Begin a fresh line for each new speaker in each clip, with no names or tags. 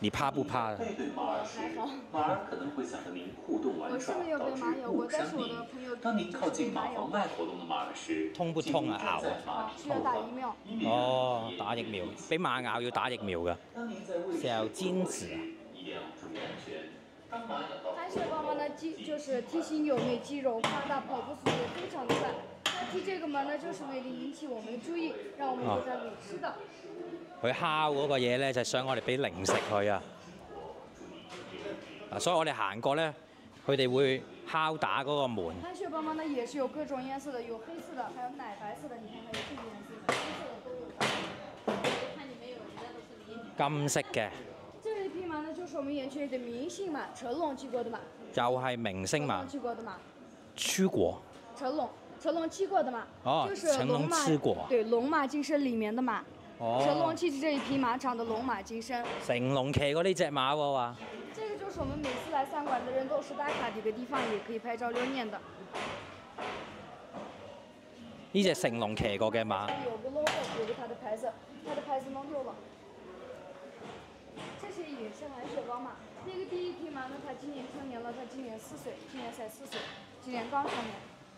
你怕不怕？
马儿
可能会想和您
互动玩耍，导致当您靠近马房外活动的马
时，痛不痛啊？咬
啊！要打疫苗。
哦，打疫苗，被马咬要打疫苗的。
是要坚持啊！还是妈忙呢？肌就是提醒有没肌肉，夸大跑步速度非常的快。踢这个门呢，就是为了引起我们的注意，让我们有得吃。的，
佢敲嗰个嘢咧，就系想我哋俾零食佢啊。嗱，所以我哋行过咧，佢哋会敲打嗰个门。
黑呢，也是有有有各种颜色色色的，的，的，还奶白
你看金色嘅。
这一匹马呢，就是我们园区里的明星马，成龙骑过的马。
又系明星马。骑过的马，出国。
成龙。成龙骑过的马，哦，成龙骑过。对，龙马精神里面的马。
哦。成龙骑
的这一匹马，长的龙马精神。
成龙骑过的这匹马，我话。
这个就是我们每次来三馆的人都是打卡的一个地方，也可以拍照留念的。
依只成龙骑过的马。
有个 logo，有个它的牌子，它的牌子弄丢了。这是野生蓝是宝马？这个第一匹马，呢？它今年成年了，它今年四岁，今年才四岁，今年刚成年。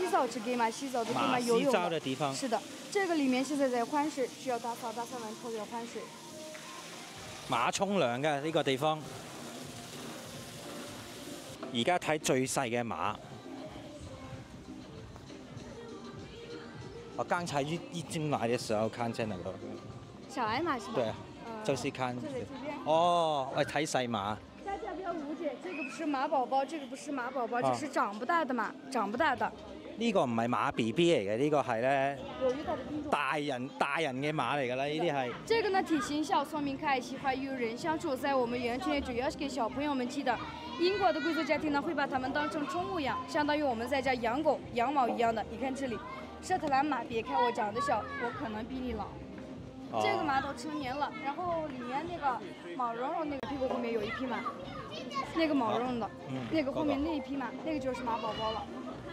洗澡之给嘛，洗澡的地方，游泳。是的，这个里面现在在换水，需要打扫，打扫完之后要换水。
马冲凉噶，呢个地方。而家睇最细嘅马。我刚才一一进来的时候看见那个
小矮马是吧？对，就是看
哦，我睇细马。
大家不要误解，这个不是马宝宝，这个不是马宝宝，这是长不大的马，长不大的。
呢個唔係馬 B B 嚟嘅，呢個係咧大人大人嘅馬嚟㗎啦，呢啲係。
這個呢體型小，聪明可爱，喜歡與人相處，在我們園區呢主要是給小朋友們寄的。英國的貴族家庭呢會把他們當成寵物養，相當於我們在家養狗養貓一樣的。你看這裡，蘇特蘭馬，別看我長得小，我可能比你老。这个马都成年了，然后里面那个毛茸茸那个屁股后面有一匹马，那个毛茸茸的，那个后面那匹马，那个就是马宝宝了。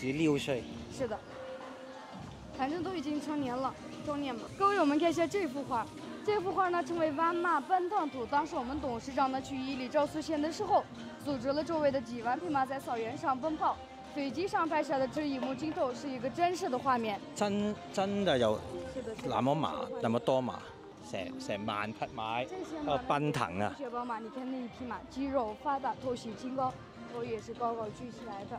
十六
岁，
是的，反正都已经成年了，中年嘛。各位，我们看一下这幅画，这幅画呢称为《万马奔腾图》。当时我们董事长呢去伊犁昭苏县的时候，组织了周围的几万匹马在草原上奔跑。飞机上拍下的这一幕镜头是一个真实的画面。
真真的有
那么马那
么多马，成成万匹马，呃，奔腾啊。
马，你看那一匹马，肌肉发达，头型高，头也是高高举起来的。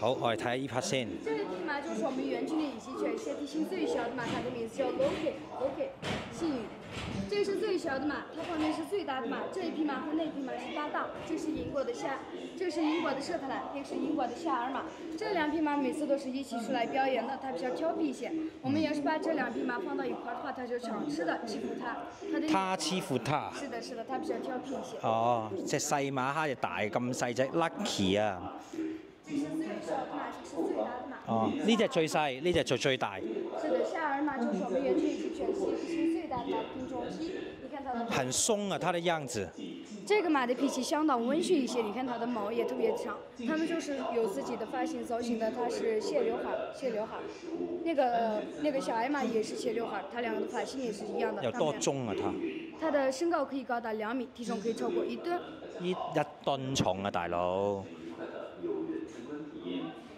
好，我来睇下呢匹先。
這匹馬就是我们們園區內已經全體性最小的馬，它的名字叫 l o c k y l o c k y 幸运。这是最小的馬，它後面是最大的馬。这一匹马和那匹马是搭档。这是英国的夏，这是英国的舍特兰，這是英国的夏尔马。这两匹马每次都是一起出来表演的，它比较调皮一些。我们要是把这两匹马放到一块的话，它就搶吃的，欺负它。它欺负它。是的，是的，它比较调皮一些。
哦，这细马哈就大咁细只 l u c k y 啊。哦，呢只最细，呢只就最大。
是的，夏尔马就是我们园区一只最、最最大的品种，你看它的。很
松啊，它的样子。
这个马的脾气相当温驯一些，你看它的毛也特别长。他们就是有自己的发型造型的，它是斜刘海，斜刘海。那个那个小艾玛也是斜刘海，它两个的发型也是一样的。有多重啊，它？它的身高可以高达两米，体重可以超过一吨。
一一吨重啊，大佬！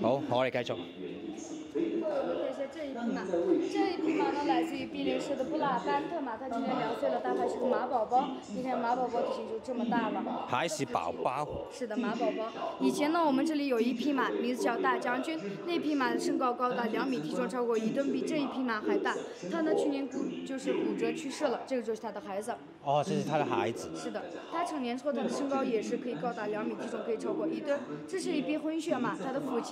好，好，我哋繼續。这一匹马，这一匹马呢，来自于比利时的布拉班特马，它今年两岁了，大概是个马
宝宝。你看马宝宝体型就这么大了。
还是宝宝。
是的，马宝宝。以前呢，我们这里有一匹马，名字叫大将军，那匹马的身高高达两米，体重超过一吨，比这一匹马还大。它呢去年骨就是骨折去世了，这个就是它的孩子。
哦，这是它的孩子。是
的，它成年之后，它的身高也是可以高达两米，体重可以超过一吨。这是一匹混血马，它的父亲。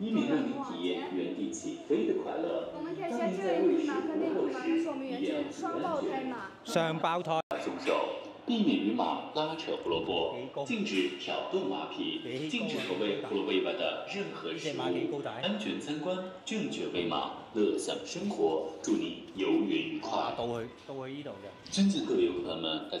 避免体验
原地起飞的快乐。
我
们可以先这位马和那位马，就是我们原住双胞胎嘛。
双胞胎。避免与马拉扯胡萝卜，禁止挑动马匹，禁止投喂胡萝卜的任何食物。安全参观，正确喂马，乐享生活，祝你游园愉快。
到去到去依度嘅。
尊敬各位游客们。